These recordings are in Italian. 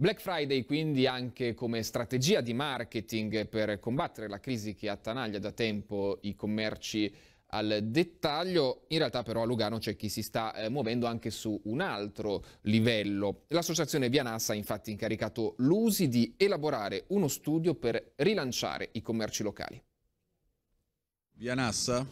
Black Friday quindi anche come strategia di marketing per combattere la crisi che attanaglia da tempo i commerci al dettaglio, in realtà però a Lugano c'è chi si sta eh, muovendo anche su un altro livello. L'associazione Vianassa ha infatti incaricato l'USI di elaborare uno studio per rilanciare i commerci locali. Vianassa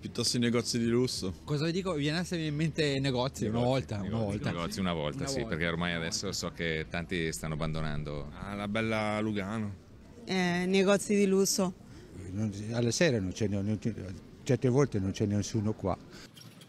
piuttosto i negozi di lusso. Cosa vi dico? Viene a in mente negozi, negozi una volta. Negozi, una volta. Negozi una volta, una sì, volta. perché ormai adesso so che tanti stanno abbandonando. Ah, la bella Lugano. Eh, negozi di lusso. Non, alla sera non c'è, non, certe volte non c'è nessuno qua.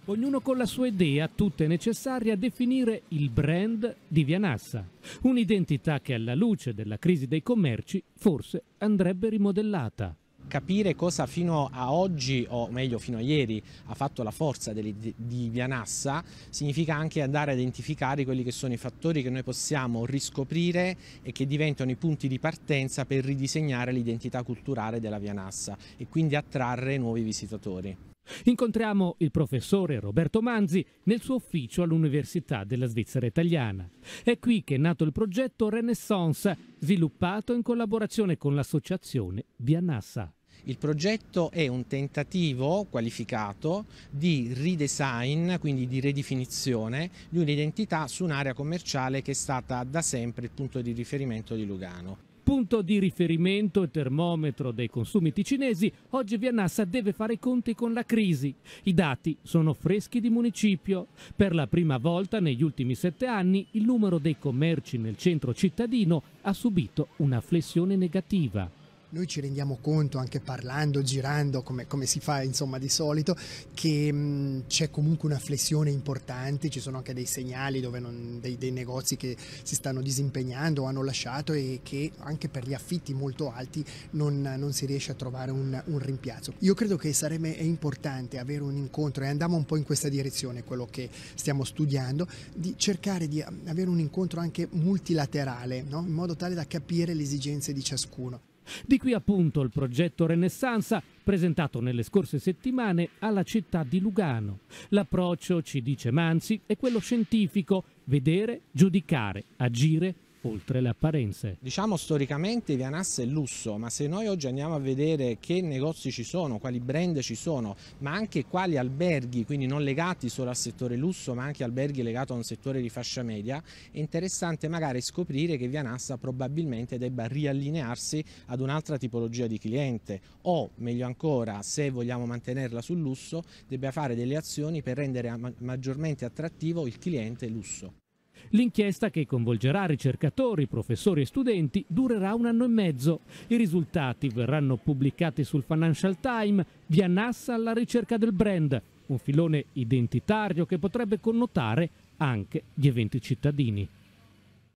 Ognuno con la sua idea, tutte necessarie a definire il brand di Vianassa. Un'identità che alla luce della crisi dei commerci forse andrebbe rimodellata capire cosa fino a oggi, o meglio fino a ieri, ha fatto la forza di, di Vianassa, significa anche andare a identificare quelli che sono i fattori che noi possiamo riscoprire e che diventano i punti di partenza per ridisegnare l'identità culturale della Vianassa e quindi attrarre nuovi visitatori. Incontriamo il professore Roberto Manzi nel suo ufficio all'Università della Svizzera Italiana. È qui che è nato il progetto Renaissance, sviluppato in collaborazione con l'associazione Vianassa. Il progetto è un tentativo qualificato di redesign, quindi di ridefinizione di un'identità su un'area commerciale che è stata da sempre il punto di riferimento di Lugano punto di riferimento e termometro dei consumi ticinesi, oggi Vianassa deve fare i conti con la crisi. I dati sono freschi di municipio. Per la prima volta negli ultimi sette anni il numero dei commerci nel centro cittadino ha subito una flessione negativa noi ci rendiamo conto anche parlando, girando, come, come si fa insomma di solito, che mh, mm, c'è comunque una flessione importante, ci sono anche dei segnali dove non, dei, dei, negozi che si stanno disimpegnando o hanno lasciato e che anche per gli affitti molto alti non, non si riesce a trovare un, un, rimpiazzo. Io credo che sarebbe importante avere un incontro e andiamo un po' in questa direzione, quello che stiamo studiando, di cercare di mm, avere un incontro anche multilaterale, no? in modo tale da capire le esigenze di ciascuno. Di qui appunto il progetto Renessanza presentato nelle scorse settimane alla città di Lugano. L'approccio, ci dice Manzi, è quello scientifico, vedere, giudicare, agire oltre le apparenze. Diciamo storicamente Vianasse è lusso, ma se noi oggi andiamo a vedere che negozi ci sono, quali brand ci sono, ma anche quali alberghi, quindi non legati solo al settore lusso, ma anche alberghi legati a un settore di fascia media, è interessante magari scoprire che Vianassa probabilmente debba riallinearsi ad un'altra tipologia di cliente o, meglio ancora, se vogliamo mantenerla sul lusso, debba fare delle azioni per rendere maggiormente attrattivo il cliente lusso. L'inchiesta che coinvolgerà ricercatori, professori e studenti durerà un anno e mezzo. I risultati verranno pubblicati sul Financial Times via NASA alla ricerca del brand, un filone identitario che potrebbe connotare anche gli eventi cittadini.